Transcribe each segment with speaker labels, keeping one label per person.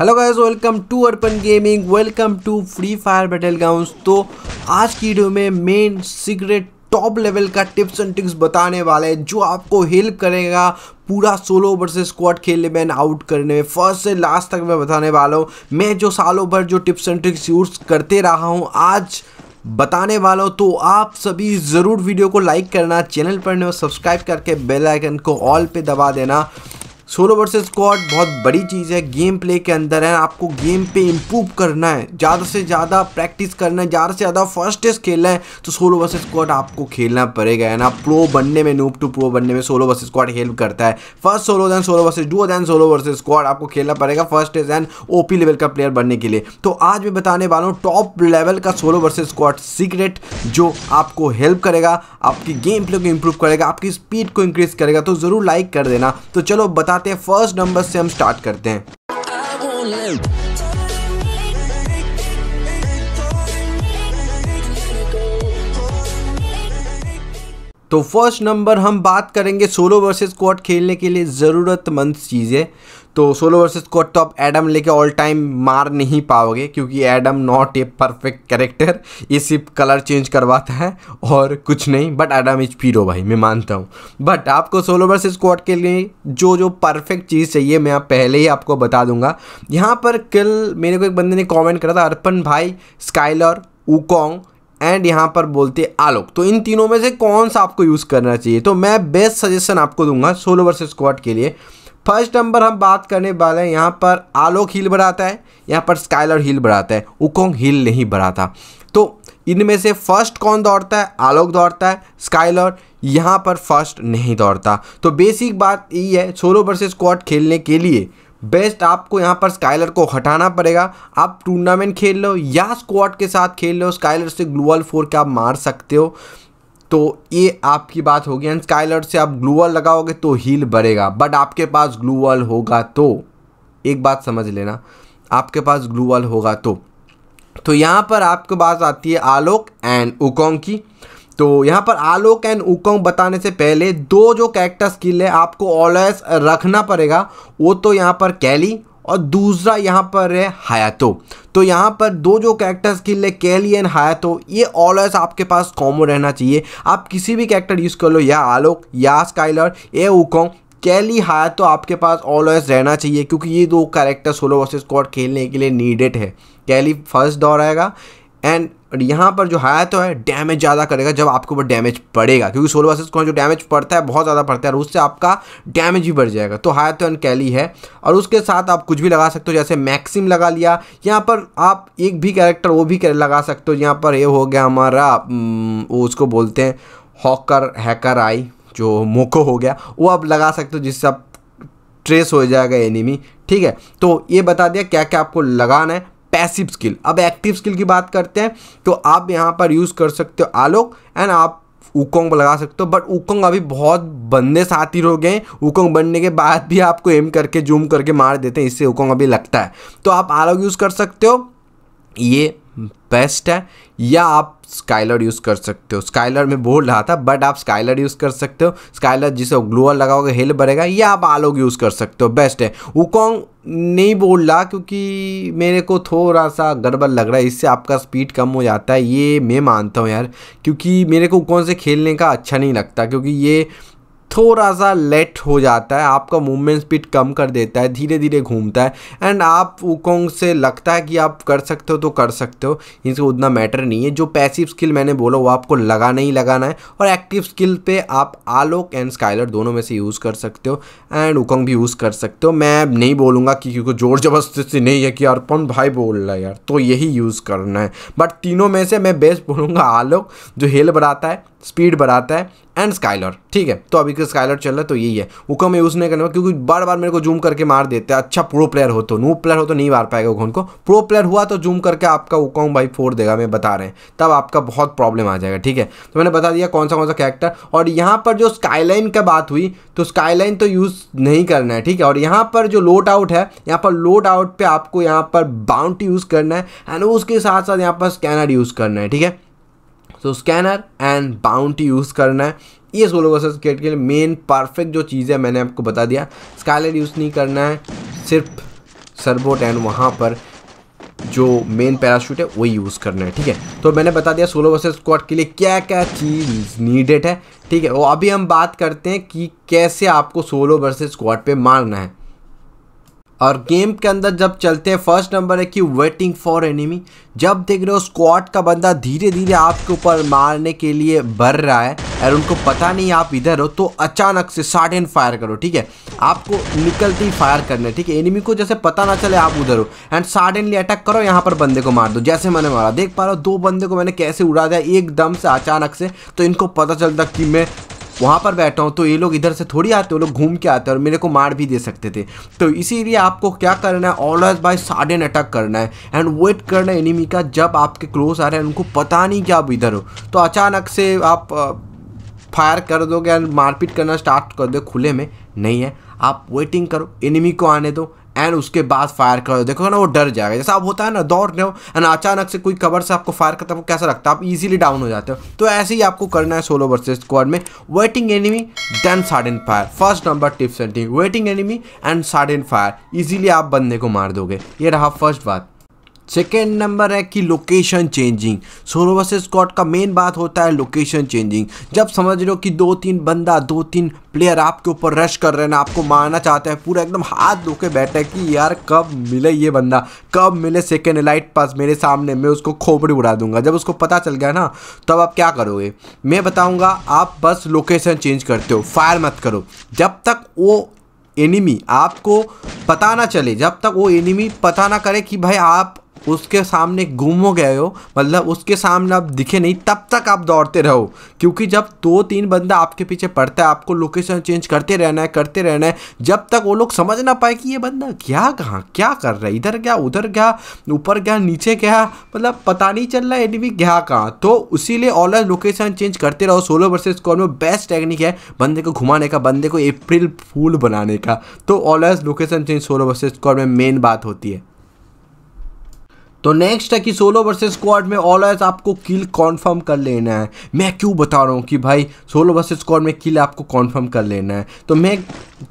Speaker 1: hello guys welcome to Arpan gaming welcome to Free Fire battleground तो आज की video में मेन सीक्रेट टॉप लेवल का tips and tricks बताने वाला है जो आपको हेल्प करेगा पूरा सोलो ओवर से स्क्वाड खेलने में आउट करने में फर्स्ट से लास्ट तक मैं बताने वाला हूँ मैं जो सालों भर जो टिप्स एंड ट्रिक्स यूज़ करते रहा हूँ आज बताने वाला हूँ तो आप सभी ज़रूर वीडियो को लाइक करना चैनल पर सब्सक्राइब करके बेल आइकन को ऑल पे दबा देना सोलो वर्सेस स्क्वाड बहुत बड़ी चीज़ है गेम प्ले के अंदर है आपको गेम पे इम्प्रूव करना है ज़्यादा से ज़्यादा प्रैक्टिस करना है ज़्यादा से ज़्यादा फर्स्ट टेस्ट खेलना है तो सोलो वर्सेस स्क्वाड आपको खेलना पड़ेगा है ना प्रो बनने में नूप टू प्रो बनने में सोलो वर्सेस स्क्वाड हेल्प करता है first solo then solo versus duo then solo versus squad आपको खेलना पड़ेगा first test N O level का प्लेयर बनने के लिए तो आज मैं बताने वाला हूँ टॉप लेवल का सोलो वर्सेज स्क्वाड सीक्रेट जो आपको हेल्प करेगा आपकी गेम प्ले को इम्प्रूव करेगा आपकी स्पीड को इंक्रीज करेगा तो ज़रूर लाइक कर देना तो चलो बता आते हैं फर्स्ट नंबर से हम स्टार्ट करते हैं तो फर्स्ट नंबर हम बात करेंगे सोलो वर्सेस क्वाड खेलने के लिए ज़रूरतमंद चीज़ें तो सोलो वर्सेस स्कॉट तो आप एडम लेके ऑल टाइम मार नहीं पाओगे क्योंकि Adam not a perfect character ये सिर्फ कलर चेंज करवाता है और कुछ नहीं बट एडम इज पीरो भाई मैं मानता हूँ बट आपको सोलो वर्सेस स्कॉट के लिए जो जो परफेक्ट चीज़ चाहिए मैं आप पहले ही आपको बता दूंगा यहाँ पर कल मेरे को एक बंदे ने कॉमेंट करा था अर्पन भाई स्काइलर उकोंग एंड यहाँ पर बोलते आलोक तो इन तीनों में से कौन सा आपको यूज़ करना चाहिए तो मैं बेस्ट सजेशन आपको दूंगा सोलो वर्सेस स्क्वाड के लिए फर्स्ट नंबर हम बात करने वाले हैं यहाँ पर आलोक हिल बढ़ाता है यहाँ पर स्काइलर हिल बढ़ाता है उकोंग हिल नहीं बढ़ाता तो इनमें से फर्स्ट कौन दौड़ता है आलोक दौड़ता है स्काइलर यहाँ पर फर्स्ट नहीं दौड़ता तो बेसिक बात यही है सोलो वर्सेज स्क्वाड खेलने के लिए बेस्ट आपको यहाँ पर स्काइलर को हटाना पड़ेगा आप टूर्नामेंट खेल लो या स्क्वाड के साथ खेल लो स्काइलर से ग्लोअल फोर के आप मार सकते हो तो ये आपकी बात होगी एंड स्काइलर से आप ग्लूअल लगाओगे तो हील बढ़ेगा बट आपके पास ग्लूअल होगा तो एक बात समझ लेना आपके पास ग्लूअल होगा तो तो यहाँ पर आपके पास आती है आलोक एंड उकोंग की तो यहाँ पर आलोक एंड उकोंग बताने से पहले दो जो कैरेक्टर स्किल है आपको ऑलवेज रखना पड़ेगा वो तो यहाँ पर कैली और दूसरा यहाँ पर है हयातो तो यहाँ पर दो जो कैरेक्टर्स स्किल है कैली एंड हयातो ये ऑलवेज आपके पास कॉमो रहना चाहिए आप किसी भी कैरेक्टर यूज़ कर लो या आलोक या स्काइलर ए उकोंग कैली हायर तो आपके पास ऑलवेज रहना चाहिए क्योंकि ये दो कैरेक्टर सोलो वर्सेस स्क्वाड खेलने के लिए नीडेड है कैली फर्स्ट दौर आएगा एंड और यहाँ पर जो हाया तो है डैमेज ज़्यादा करेगा जब आपके ऊपर डैमेज पड़ेगा क्योंकि सोलो वर्सेज को जो डैमेज पड़ता है बहुत ज़्यादा पड़ता है और उससे आपका डैमेज भी बढ़ जाएगा तो हाया तो कैली है और उसके साथ आप कुछ भी लगा सकते हो जैसे मैक्सिम लगा लिया यहाँ पर आप एक भी कैरेक्टर वो भी लगा सकते हो यहाँ पर ये हो गया हमारा हम्म, वो उसको बोलते हैं हॉकर हैकर आई जो मोको हो गया वो आप लगा सकते हो जिससे आप ट्रेस हो जाएगा एनिमी ठीक है तो ये बता दिया क्या क्या आपको लगाना है पैसिव स्किल अब एक्टिव स्किल की बात करते हैं तो आप यहाँ पर यूज़ कर सकते हो आलोक एंड आप उकोंग लगा सकते हो बट उकोंग अभी बहुत बंदे साथी हो गए उकोंग बनने के बाद भी आपको एम करके जूम करके मार देते हैं इससे उकोंग अभी लगता है तो आप आलोक यूज़ कर सकते हो ये बेस्ट है या आप स्काइलर यूज़ कर सकते हो स्काइलर में बोल रहा था बट आप स्काइलर यूज़ कर सकते हो स्काइलर जिसे ग्लोअर लगाओगे हिल बढ़ेगा या आप आलोग यूज़ कर सकते हो बेस्ट है उकोंग नहीं बोल रहा क्योंकि मेरे को थोड़ा सा गड़बड़ लग रहा है इससे आपका स्पीड कम हो जाता है ये मैं मानता हूँ यार क्योंकि मेरे को उकोंग से खेलने का अच्छा नहीं लगता क्योंकि ये थोड़ा सा लेट हो जाता है आपका मूवमेंट स्पीड कम कर देता है धीरे धीरे घूमता है एंड आप वोकोंग से लगता है कि आप कर सकते हो तो कर सकते हो इनसे उतना मैटर नहीं है जो पैसिव स्किल मैंने बोला वो आपको लगाना ही लगाना है और एक्टिव स्किल पे आप आलोक एंड स्काइलर दोनों में से यूज़ कर सकते हो एंड वोकोंग भी यूज़ कर सकते हो मैं नहीं बोलूँगा कि क्योंकि जोर जबरदस्ती नहीं है कि यार पन भाई बोल रहा है यार तो यही यूज़ करना है बट तीनों में से मैं बेस्ट बोलूँगा आलोक जो हेल बढ़ाता है स्पीड बढ़ाता है एंड स्काइलर ठीक है तो अभी का स्काइलर चल रहा है तो यही है वो कम यूज़ नहीं करना क्योंकि बार बार मेरे को जूम करके मार देते हैं अच्छा प्रो प्लेयर हो तो नो प्लेयर हो तो नहीं मार पाएगा वोकोन उनको प्रो प्लेयर हुआ तो जूम करके आपका वोकोंग भाई फोड़ देगा मैं बता रहे हैं तब आपका बहुत प्रॉब्लम आ जाएगा ठीक है तो मैंने बता दिया कौन सा कौन सा कैरेक्टर और यहाँ पर जो स्काईलाइन का बात हुई तो स्काईलाइन तो यूज़ नहीं करना है ठीक है और यहाँ पर जो लोट आउट है यहाँ पर लोट आउट पर आपको यहाँ पर बाउंटी यूज़ करना है एंड उसके साथ साथ यहाँ पर स्कैनर यूज़ करना है ठीक है so scanner and bounty use करना है ये सोलो वर्सेस क्रिकेट के लिए मेन परफेक्ट जो चीज़ है मैंने आपको बता दिया स्काइलेट यूज़ नहीं करना है सिर्फ सरबोट एंड वहाँ पर जो मेन पैराशूट है वही यूज़ करना है ठीक है तो मैंने बता दिया सोलो वर्सेस स्क्वाड के लिए क्या क्या चीज़ नीडेड है ठीक है और अभी हम बात करते हैं कि कैसे आपको सोलो वर्सेस स्क्वाड पे मारना है और गेम के अंदर जब चलते हैं फर्स्ट नंबर है कि वेटिंग फॉर एनिमी जब देख रहे हो स्क्वाड का बंदा धीरे धीरे आपके ऊपर मारने के लिए भर रहा है और उनको पता नहीं आप इधर हो तो अचानक से एंड फायर करो ठीक है आपको निकलते ही फायर करना है ठीक है एनिमी को जैसे पता ना चले आप उधर हो एंड सार्डनली अटैक करो यहाँ पर बंदे को मार दो जैसे मैंने मारा देख पा रहा हूँ दो बंदे को मैंने कैसे उड़ा दिया एकदम से अचानक से तो इनको पता चलता कि मैं वहाँ पर बैठा हूँ तो ये लोग इधर से थोड़ी आते वो लोग घूम के आते और मेरे को मार भी दे सकते थे तो इसीलिए आपको क्या करना है ऑलवेज बाय साडन अटैक करना है एंड वेट करना है एनिमी का जब आपके क्लोज आ रहे हैं उनको पता नहीं कि आप इधर हो तो अचानक से आप फायर कर दोगे एंड मारपीट करना स्टार्ट कर दो खुले में नहीं है आप वेटिंग करो एनिमी को आने दो एंड उसके बाद फायर कर देखो ना वो डर जाएगा जैसा आप होता है ना दौड़ रहे हो एंड अचानक से कोई कवर से आपको फायर करता है कैसा लगता है आप इजीली डाउन हो जाते हो तो ऐसे ही आपको करना है सोलो वर्सेज स्क्वाड में waiting enemy then and fire first number tips and waiting enemy and side fire easily आप बंदे को मार दोगे ये रहा फर्स्ट बात सेकेंड नंबर है कि लोकेशन चेंजिंग सोरोवस स्कॉट का मेन बात होता है लोकेशन चेंजिंग जब समझ रहे हो कि दो तीन बंदा दो तीन प्लेयर आपके ऊपर रश कर रहे हैं आपको मारना चाहते हैं पूरा एकदम हाथ धो के बैठे कि यार कब मिले ये बंदा कब मिले सेकेंड लाइट पास मेरे सामने मैं उसको खोपड़ी उड़ा दूंगा जब उसको पता चल गया ना तब आप क्या करोगे मैं बताऊँगा आप बस लोकेशन चेंज करते हो फायर मत करो जब तक वो एनिमी आपको पता ना चले जब तक वो एनिमी पता ना करे कि भाई आप उसके सामने गुम हो गए हो मतलब उसके सामने आप दिखे नहीं तब तक आप दौड़ते रहो क्योंकि जब दो तीन बंदा आपके पीछे पड़ता है आपको लोकेशन चेंज करते रहना है करते रहना है जब तक वो लोग समझ ना पाए कि ये बंदा क्या कहाँ क्या कर रहा है इधर गया उधर गया ऊपर गया नीचे गया मतलब पता नहीं चल रहा एनिमी गया कहाँ तो उसीलिए ऑलवेज लोकेशन चेंज करते रहो सोलो वर्सेज स्कॉर में बेस्ट टेक्निक है बंदे को घुमाने का बंदे को अप्रिल फूल बनाने का तो always location change solo versus squad में मेन बात होती है तो नेक्स्ट है कि सोलो वर्सेस स्क्वाड में ऑलवेज आपको किल कॉन्फर्म कर लेना है मैं क्यों बता रहा हूँ कि भाई सोलो वर्सेस स्क्वाड में किल आपको कॉन्फर्म कर लेना है तो मैं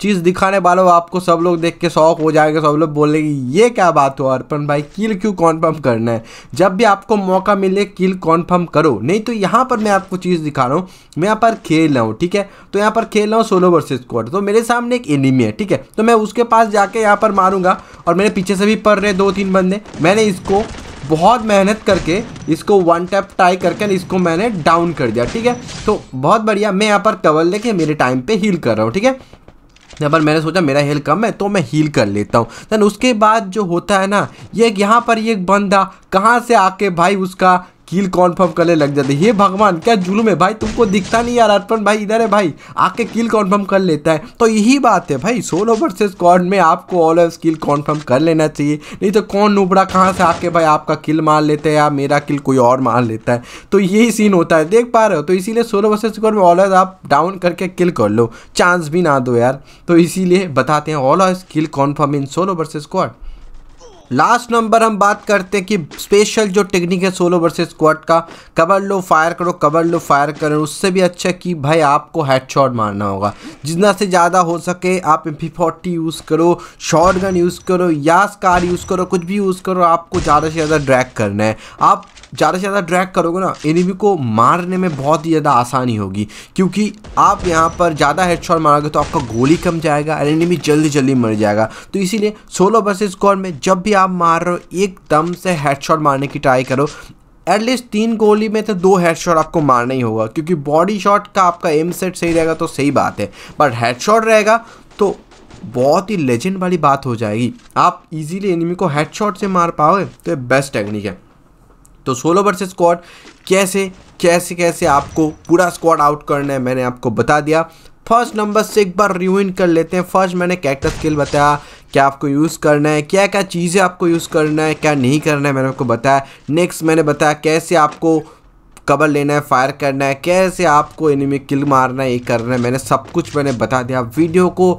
Speaker 1: चीज़ दिखाने वाला हूँ आपको सब लोग देख के शौक हो जाएगा सब लोग बोलेंगे ये क्या बात हो अर्पण भाई किल क्यों कॉन्फर्म करना है जब भी आपको मौका मिले किल कॉन्फर्म करो नहीं तो यहाँ पर मैं आपको चीज़ दिखा रहा हूँ मैं यहाँ पर खेल रहा हूँ ठीक है तो यहाँ पर खेल रहा हूँ सोलो वर्सेज स्क्वाड तो मेरे सामने एक एनिमी है ठीक है तो मैं उसके पास जाके यहाँ पर मारूंगा और मेरे पीछे से भी पड़ रहे दो तीन बंदे मैंने इसको बहुत मेहनत करके इसको वन टैप टाई करके इसको मैंने डाउन कर दिया ठीक है तो बहुत बढ़िया मैं यहाँ पर कवर लेके मेरे टाइम पे हील कर रहा हूँ ठीक है यहाँ पर मैंने सोचा मेरा हेल कम है तो मैं हील कर लेता हूँ देन उसके बाद जो होता है ना ये यह यहाँ पर ये बंदा कहाँ से आके भाई उसका किल कॉन्फर्म करने लग जाते ये भगवान क्या जुलूम है भाई तुमको दिखता नहीं यार अर्पण भाई इधर है भाई आके किल कॉन्फर्म कर लेता है तो यही बात है भाई सोलो वर्सेस कॉर्ड में आपको ऑल ऑफ किल कॉन्फर्म कर लेना चाहिए नहीं तो कौन नुबड़ा कहाँ से आके भाई आपका किल मार लेता है या मेरा किल कोई और मार लेता है तो यही सीन होता है देख पा रहे हो तो इसीलिए सोलो वर्सेज कॉर्ड में ऑल आप डाउन करके किल कर लो चांस भी ना दो यार तो इसीलिए बताते हैं all of kill confirm in solo versus कॉर्ड लास्ट नंबर हम बात करते हैं कि स्पेशल जो टेक्निक है सोलो वर्सेस स्क्वाड का कवर लो फायर करो कवर लो फायर करो उससे भी अच्छा कि भाई आपको हेडशॉट मारना होगा जितना से ज़्यादा हो सके आप एम फोर्टी यूज़ करो शॉटगन यूज़ करो या कार यूज़ करो कुछ भी यूज़ करो आपको ज़्यादा से ज़्यादा ड्रैक करना है आप ज़्यादा से ज़्यादा ड्रैक करोगे ना एनिमी को मारने में बहुत ही ज़्यादा आसानी होगी क्योंकि आप यहाँ पर ज़्यादा हेडशॉट मारोगे तो आपका गोली कम जाएगा और एनिमी जल्दी जल्दी मर जाएगा तो इसीलिए सोलो वर्सेज स्क्वाड में जब भी आप मार रहे हो एकदम से हेडशॉट मारने की ट्राई करो एटलीस्ट तीन गोली में तो दो हेडशॉट आपको मारना ही होगा क्योंकि बॉडी शॉट का आपका एम सेट सही रहेगा तो सही बात है बट हेडशॉट रहेगा तो बहुत ही लेजेंड वाली बात हो जाएगी आप इजीली एनिमी को हेडशॉट से मार पाओगे तो ये बेस्ट टेक्निक है तो सोलो वर्सेस स्क्वाड कैसे कैसे कैसे आपको पूरा स्क्वाड आउट करना है मैंने आपको बता दिया फर्स्ट नंबर से एक बार रिविन कर लेते हैं फर्स्ट मैंने कैरेक्टर स्किल बताया क्या आपको यूज़ करना है क्या क्या चीज़ें आपको यूज़ करना है क्या नहीं करना है मैंने आपको बताया नेक्स्ट मैंने बताया कैसे आपको कवर लेना है फायर करना है कैसे आपको इनमें किल मारना है ये करना है मैंने सब कुछ मैंने बता दिया वीडियो को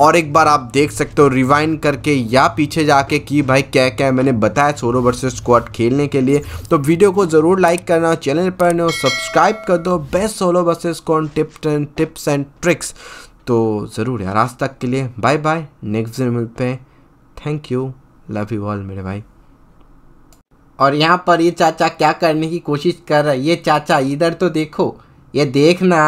Speaker 1: और एक बार आप देख सकते हो रिवाइंड करके या पीछे जाके कि भाई क्या क्या है मैंने बताया सोलो वर्सेस स्क्वाड खेलने के लिए तो वीडियो को ज़रूर लाइक करना चैनल पर सब्सक्राइब कर दो बेस्ट सोलो वर्सेस कॉन tips and tips and tricks तो ज़रूर यार आज तक के लिए बाय बाय नेक्स्ट दिन मिलते हैं thank you love you all मेरे भाई और यहाँ पर ये चाचा क्या करने की कोशिश कर रहा है ये चाचा इधर तो देखो ये देखना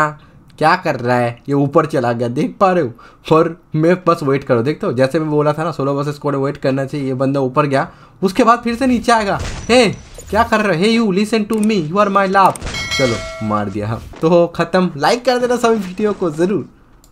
Speaker 1: क्या कर रहा है ये ऊपर चला गया देख पा रहे हो और मैं बस वेट करो देखते हो जैसे मैं बोला था ना सोलो बस स्क्वाड वेट करना चाहिए ये बंदा ऊपर गया उसके बाद फिर से नीचे आएगा हे क्या कर रहे हे you listen to me you are my love चलो मार दिया हाँ, तो ख़त्म लाइक कर देना सभी वीडियो को ज़रूर